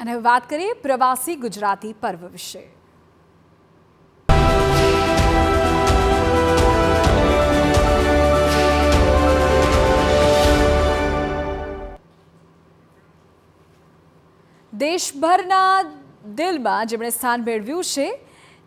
અને વાત કરીએ પ્રવાસી ગુજરાતી પર્વ વિશે દેશભરના દિલમાં જેમણે સ્થાન મેળવ્યું છે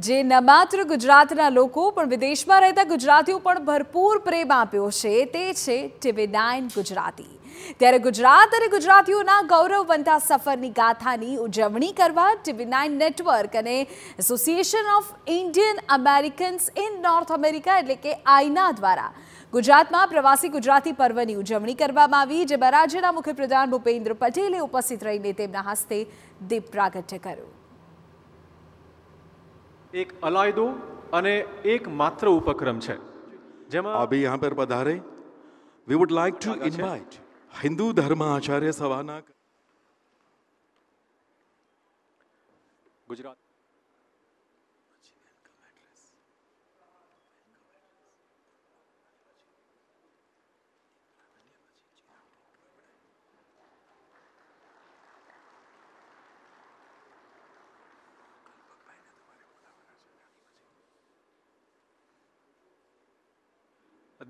જે ન માત્ર ગુજરાતના લોકો પણ વિદેશમાં રહેતા ગુજરાતીઓ પણ ભરપૂર પ્રેમ આપ્યો છે તે છે ટીવી ગુજરાતી ત્યારે ગુજરાત અને ગુજરાતીઓના ગૌરવવંતા સફરની ગાથાની ઉજવણી કરવા ટીવી નેટવર્ક અને association of Indian Americans in North America એટલે કે આઈના દ્વારા ગુજરાતમાં પ્રવાસી ગુજરાતી પર્વની ઉજવણી કરવામાં આવી જેમાં રાજ્યના મુખ્યપ્રધાન ભૂપેન્દ્ર પટેલે ઉપસ્થિત રહીને તેમના હસ્તે દીપ પ્રાગટ્ય કર્યું એક અલાયદો અને એક માત્ર ઉપક્રમ છે જેમાં અભી યહાં પર પધારે we would like to invite હિન્દુ ધર્મ આચાર્ય સભાના ગુજરાત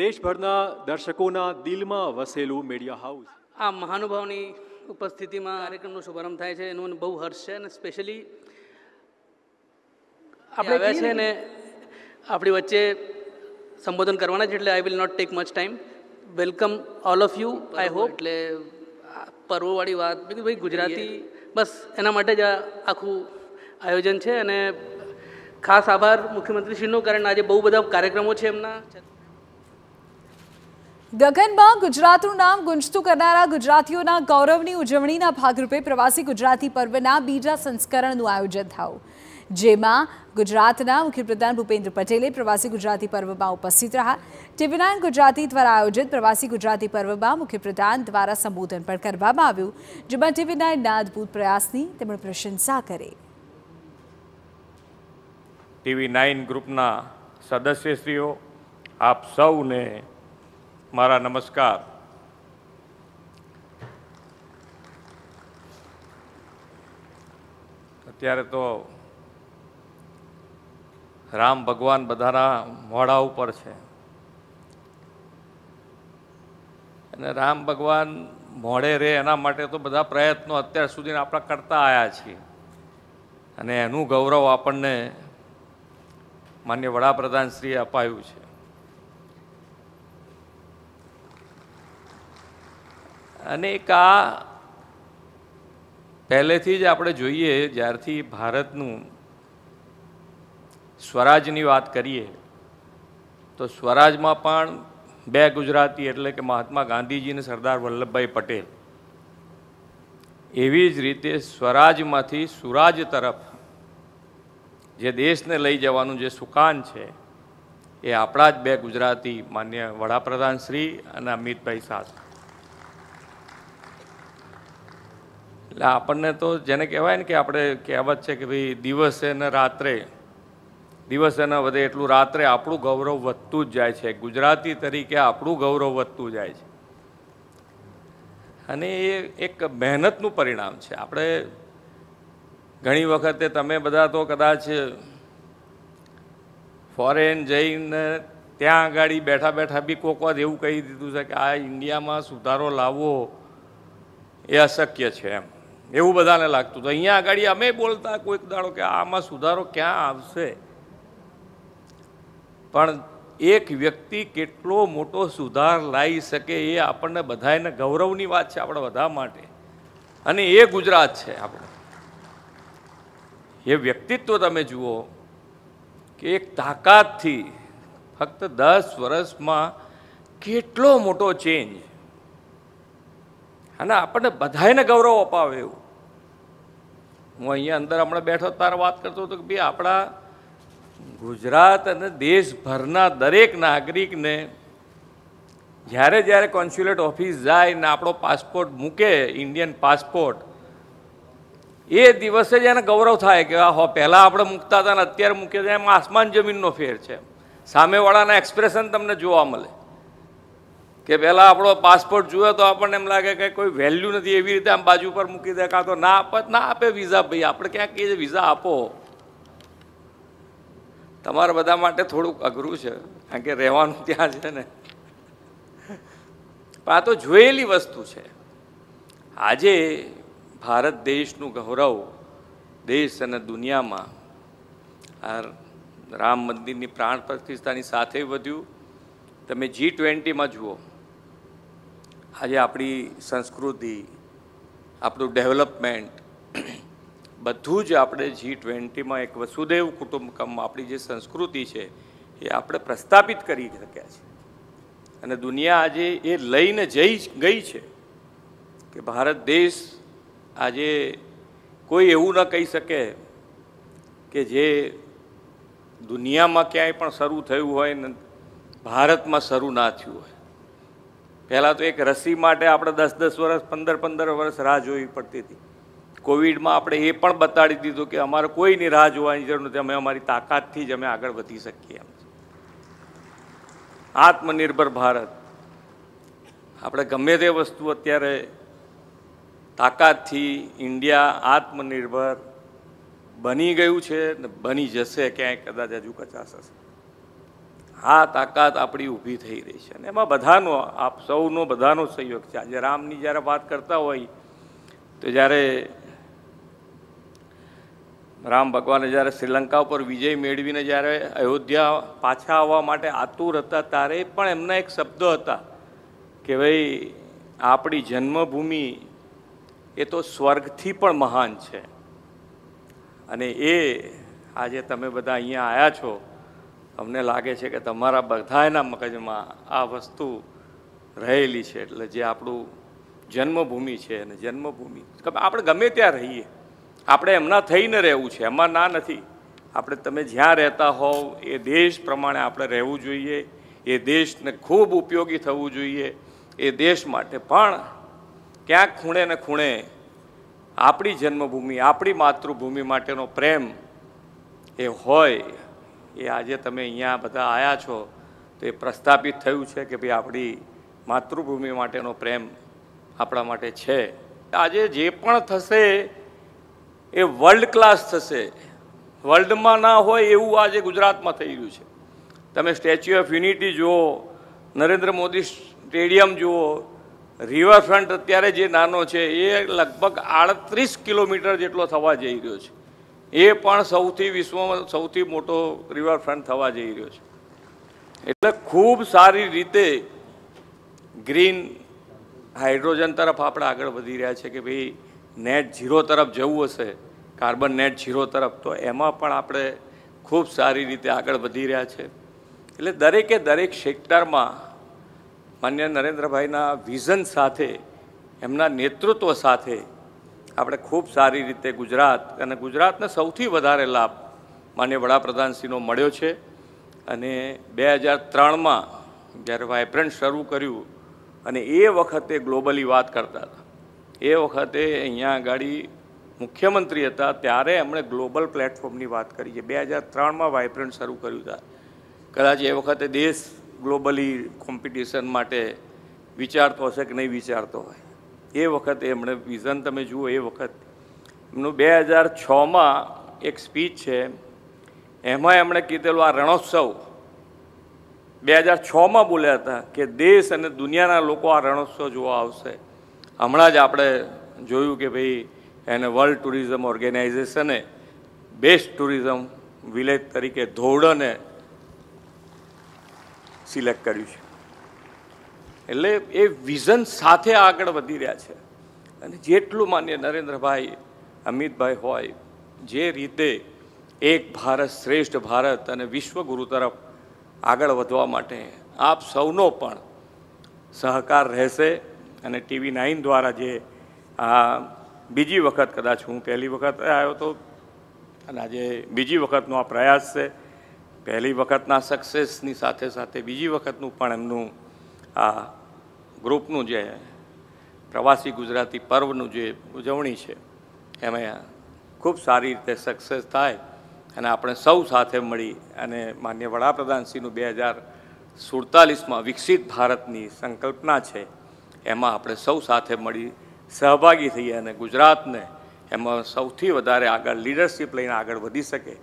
દેશભરના દર્શકોના દિલમાં વસેલું મીડિયા હાઉસ આ મહાનુભાવની ઉપસ્થિતિમાં કાર્યક્રમનો શુભારંભ થાય છે એનું બહુ હર્ષ છે અને સ્પેશિયલી આપણે છે ને આપણી વચ્ચે સંબોધન કરવાના છે એટલે I will not take much time welcome all of you I hope એટલે પર્વવાળી વાત ભાઈ ગુજરાતી બસ એના માટે જ આખું આયોજન છે અને ખાસ આભાર મુખ્યમંત્રીશ્રીનો કારણ આજે બહુ બધા કાર્યક્રમો છે એમના ગગનમાં ગુજરાતનું નામ ગુંજતું કરનારા ગુજરાતીઓના ગૌરવની ઉજવણીના ભાગરૂપે પ્રવાસી ગુજરાતી પર્વના બીજા સંસ્કરણનું આયોજન થયું જેમાં ગુજરાતના મુખ્યપ્રધાન ભૂપેન્દ્ર પટેલે પ્રવાસી ગુજરાતી પર્વમાં ઉપસ્થિત રહ્યા ટીવી ગુજરાતી દ્વારા આયોજિત પ્રવાસી ગુજરાતી પર્વમાં મુખ્યપ્રધાન દ્વારા સંબોધન પણ કરવામાં આવ્યું જેમાં ટીવી નાઇનના અદભુત પ્રયાસની તેમણે પ્રશંસા કરી ટીવી નાઇન ગ્રુપના સદસ્યશ્રીઓ આપ સૌને મારા નમસ્કાર અત્યારે તો રામ ભગવાન બધાના મોઢા ઉપર છે અને રામ ભગવાન મોડે રહે એના માટે તો બધા પ્રયત્નો અત્યાર સુધી આપણે કરતા આવ્યા છીએ અને એનું ગૌરવ આપણને માન્ય વડાપ્રધાન શ્રીએ અપાયું છે અને એક આ પહેલેથી જ આપણે જોઈએ જ્યારથી ભારતનું સ્વરાજની વાત કરીએ તો સ્વરાજમાં પણ બે ગુજરાતી એટલે કે મહાત્મા ગાંધીજી અને સરદાર વલ્લભભાઈ પટેલ એવી જ રીતે સ્વરાજમાંથી સુરાજ તરફ જે દેશને લઈ જવાનું જે સુકાન છે એ આપણા જ બે ગુજરાતી માન્ય વડાપ્રધાન શ્રી અને અમિતભાઈ સાથે એટલે આપણને તો જેને કહેવાય ને કે આપણે કહેવત છે કે ભાઈ દિવસે ને રાત્રે દિવસે ને વધે એટલું રાત્રે આપણું ગૌરવ વધતું જ જાય છે ગુજરાતી તરીકે આપણું ગૌરવ વધતું જાય છે અને એ એક મહેનતનું પરિણામ છે આપણે ઘણી વખતે તમે બધા તો કદાચ ફોરેન જઈને ત્યાં આગળ બેઠા બેઠા બી કોક વાર એવું કહી દીધું છે કે આ ઇન્ડિયામાં સુધારો લાવવો એ અશક્ય છે એમ એવું બધાને લાગતું હતું અહીંયા આગળ અમે બોલતા કોઈક દાડો કે આમાં સુધારો ક્યાં આવશે પણ એક વ્યક્તિ કેટલો મોટો સુધાર લાવી શકે એ આપણને બધાને ગૌરવની વાત છે આપણા બધા માટે અને એ ગુજરાત છે આપણું એ વ્યક્તિત્વ તમે જુઓ કે એક તાકાતથી ફક્ત દસ વર્ષમાં કેટલો મોટો ચેન્જ અને આપણને બધાને ગૌરવ અપાવે એવું હું અહીંયા અંદર હમણાં બેઠો તાર વાત કરતો હતો કે ભાઈ આપણા ગુજરાત અને દેશભરના દરેક નાગરિકને જ્યારે જ્યારે કોન્સ્યુલેટ ઓફિસ જાય ને આપણો પાસપોર્ટ મૂકે ઇન્ડિયન પાસપોર્ટ એ દિવસે જ એને ગૌરવ થાય કે હો પહેલાં આપણે મૂકતા હતા ને અત્યારે મૂકીએ છીએ એમાં આસમાન જમીનનો ફેર છે સામેવાળાના એક્સપ્રેશન તમને જોવા મળે કે પહેલાં આપણો પાસપોર્ટ જુએ તો આપણને એમ લાગે કે કોઈ વેલ્યુ નથી એવી રીતે આમ બાજુ પર મૂકી દે કાં તો ના આપે ના આપે વિઝા ભાઈ આપણે ક્યાંક કહીએ વિઝા આપો તમારા બધા માટે થોડુંક અઘરું છે કારણ કે રહેવાનું ત્યાં છે ને પણ આ તો જોયેલી વસ્તુ છે આજે ભારત દેશનું ગૌરવ દેશ અને દુનિયામાં આ રામ મંદિરની પ્રાણ પ્રતિષ્ઠાની સાથે વધ્યું તમે જી ટ્વેન્ટીમાં જુઓ આજે આપણી સંસ્કૃતિ આપણું ડેવલપમેન્ટ બધું જ આપણે જી ટ્વેન્ટીમાં એક વસુદેવ કુટુંબકમમાં આપણી જે સંસ્કૃતિ છે એ આપણે પ્રસ્થાપિત કરી શક્યા છે અને દુનિયા આજે એ લઈને જઈ ગઈ છે કે ભારત દેશ આજે કોઈ એવું ન કહી શકે કે જે દુનિયામાં ક્યાંય પણ શરૂ થયું હોય ને ભારતમાં શરૂ ના થયું હોય પહેલાં તો એક રસી માટે આપણે દસ દસ વર્ષ પંદર પંદર વર્ષ રાહ જોવી પડતી હતી કોવિડમાં આપણે એ પણ બતાડી દીધું કે અમારે કોઈની રાહ જોવાની જરૂર નથી અમે અમારી તાકાતથી જ અમે આગળ વધી શકીએ એમ આત્મનિર્ભર ભારત આપણે ગમે તે વસ્તુ અત્યારે તાકાતથી ઇન્ડિયા આત્મનિર્ભર બની ગયું છે ને બની જશે ક્યાંય કદાચ હજુ કચાશ હશે આ તાકાત આપણી ઊભી થઈ રહી છે અને એમાં બધાનો આપ સૌનો બધાનો સહયોગ છે આજે રામની જ્યારે વાત કરતા હોય તો જ્યારે રામ ભગવાને જ્યારે શ્રીલંકા ઉપર વિજય મેળવીને જ્યારે અયોધ્યા પાછા આવવા માટે આતુર હતા ત્યારે પણ એમના એક શબ્દ હતા કે ભાઈ આપણી જન્મભૂમિ એ તો સ્વર્ગથી પણ મહાન છે અને એ આજે તમે બધા અહીંયા આવ્યા છો અમને લાગે છે કે તમારા બધાના મગજમાં આ વસ્તુ રહેલી છે એટલે જે આપણું જન્મભૂમિ છે અને જન્મભૂમિ આપણે ગમે ત્યાં રહીએ આપણે એમના થઈને રહેવું છે એમાં ના નથી આપણે તમે જ્યાં રહેતા હોવ એ દેશ પ્રમાણે આપણે રહેવું જોઈએ એ દેશને ખૂબ ઉપયોગી થવું જોઈએ એ દેશ માટે પણ ક્યાંક ખૂણે ને ખૂણે આપણી જન્મભૂમિ આપણી માતૃભૂમિ માટેનો પ્રેમ એ હોય એ આજે તમે અહીંયા બધા આવ્યા છો તો એ પ્રસ્થાપિત થયું છે કે ભાઈ આપણી માતૃભૂમિ માટેનો પ્રેમ આપણા માટે છે આજે જે પણ થશે એ વર્લ્ડ ક્લાસ થશે વર્લ્ડમાં ના હોય એવું આજે ગુજરાતમાં થઈ રહ્યું છે તમે સ્ટેચ્યુ ઓફ યુનિટી જુઓ નરેન્દ્ર મોદી સ્ટેડિયમ જુઓ રિવરફ્રન્ટ અત્યારે જે નાનો છે એ લગભગ આડત્રીસ કિલોમીટર જેટલો થવા જઈ રહ્યો છે એ પણ સૌથી વિશ્વમાં સૌથી મોટો રિવરફ્રન્ટ થવા જઈ રહ્યો છે એટલે ખૂબ સારી રીતે ગ્રીન હાઇડ્રોજન તરફ આપણે આગળ વધી રહ્યા છે કે ભાઈ નેટ ઝીરો તરફ જવું હશે કાર્બન નેટ ઝીરો તરફ તો એમાં પણ આપણે ખૂબ સારી રીતે આગળ વધી રહ્યા છે એટલે દરેકે દરેક સેક્ટરમાં માન્ય નરેન્દ્રભાઈના વિઝન સાથે એમના નેતૃત્વ સાથે આપણે ખૂબ સારી રીતે ગુજરાત અને ગુજરાતને સૌથી વધારે લાભ માન્ય વડાપ્રધાનશ્રીનો મળ્યો છે અને બે હજાર ત્રણમાં જ્યારે વાઇબ્રન્ટ શરૂ કર્યું અને એ વખતે ગ્લોબલી વાત કરતા હતા એ વખતે અહીંયા આગળ મુખ્યમંત્રી હતા ત્યારે એમણે ગ્લોબલ પ્લેટફોર્મની વાત કરી છે બે હજાર ત્રણમાં વાઇબ્રન્ટ શરૂ કર્યું હતા કદાચ એ વખતે દેશ ગ્લોબલી કોમ્પિટિશન માટે વિચારતો હશે કે નહીં વિચારતો હોય એ વખતે એમણે વિઝન તમે જુઓ એ વખત એમનું બે હજાર છમાં એક સ્પીચ છે એમાં એમણે કીધેલું આ રણોત્સવ બે હજાર છમાં બોલ્યા હતા કે દેશ અને દુનિયાના લોકો આ રણોત્સવ જોવા આવશે હમણાં જ આપણે જોયું કે ભાઈ એને વર્લ્ડ ટુરિઝમ ઓર્ગેનાઇઝેશને બેસ્ટ ટુરિઝમ વિલેજ તરીકે ધોરડોને સિલેક્ટ કર્યું છે એટલે એ વિઝન સાથે આગળ વધી રહ્યા છે અને જેટલું માન્ય નરેન્દ્રભાઈ અમિતભાઈ હોય જે રીતે એક ભારત શ્રેષ્ઠ ભારત અને વિશ્વગુરુ તરફ આગળ વધવા માટે આપ સૌનો પણ સહકાર રહેશે અને ટીવી નાઇન દ્વારા જે આ બીજી વખત કદાચ હું પહેલી વખત આવ્યો તો અને આજે બીજી વખતનો આ પ્રયાસ છે પહેલી વખતના સક્સેસની સાથે સાથે બીજી વખતનું પણ એમનું આ ગ્રુપનું જે પ્રવાસી ગુજરાતી પર્વનું જે ઉજવણી છે એમાં ખૂબ સારી રીતે સક્સેસ થાય અને આપણે સૌ સાથે મળી અને માન્ય વડાપ્રધાનશ્રીનું બે હજાર સુડતાલીસમાં વિકસિત ભારતની સંકલ્પના છે એમાં આપણે સૌ સાથે મળી સહભાગી થઈએ અને ગુજરાતને એમાં સૌથી વધારે આગળ લીડરશીપ લઈને આગળ વધી શકે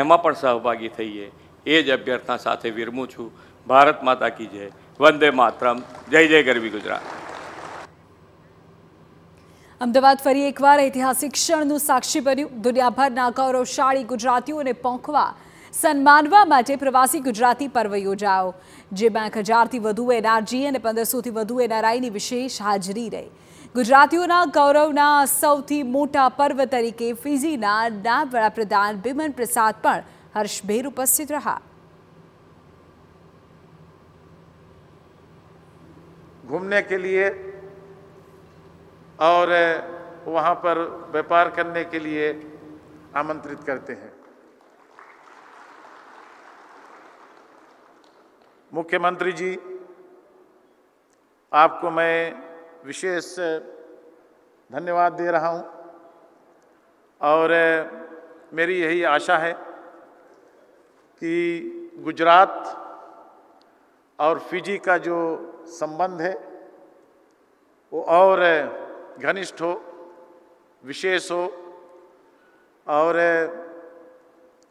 એમાં પણ સહભાગી થઈએ એ જ અભ્યર્થના સાથે વિરમું છું ભારત માતા કી જય વંદે માતરમ જય જય ગરવી ગુજરાત અમદાવાદ ફરી એકવાર ઐતિહાસિક ક્ષણનું સાક્ષી બન્યું દુનિયાભરના ગૌરવશાળી ગુજરાતીઓને પોંખવા સન્માનવા માટે પ્રવાસી ગુજરાતી પર્વ યોજાયો જેમાં એક હજારથી વધુ એનઆરજી અને પંદરસોથી વધુ એનઆરઆઈની વિશેષ હાજરી રહી ગુજરાતીઓના ગૌરવના સૌથી મોટા પર્વ તરીકે ફિજીના નાયબ વડાપ્રધાન બિમન પ્રસાદ પણ હર્ષભેર ઉપસ્થિત રહ્યા घूमने के लिए और वहाँ पर व्यापार करने के लिए आमंत्रित करते हैं मुख्यमंत्री जी आपको मैं विशेष धन्यवाद दे रहा हूँ और मेरी यही आशा है कि गुजरात और फिजी का जो संबंध है वो और घनिष्ठ हो विशेष हो और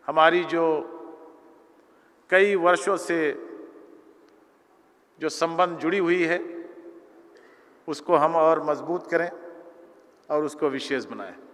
हमारी जो कई वर्षों से जो संबंध जुड़ी हुई है उसको हम और मजबूत करें और उसको विशेष बनाएं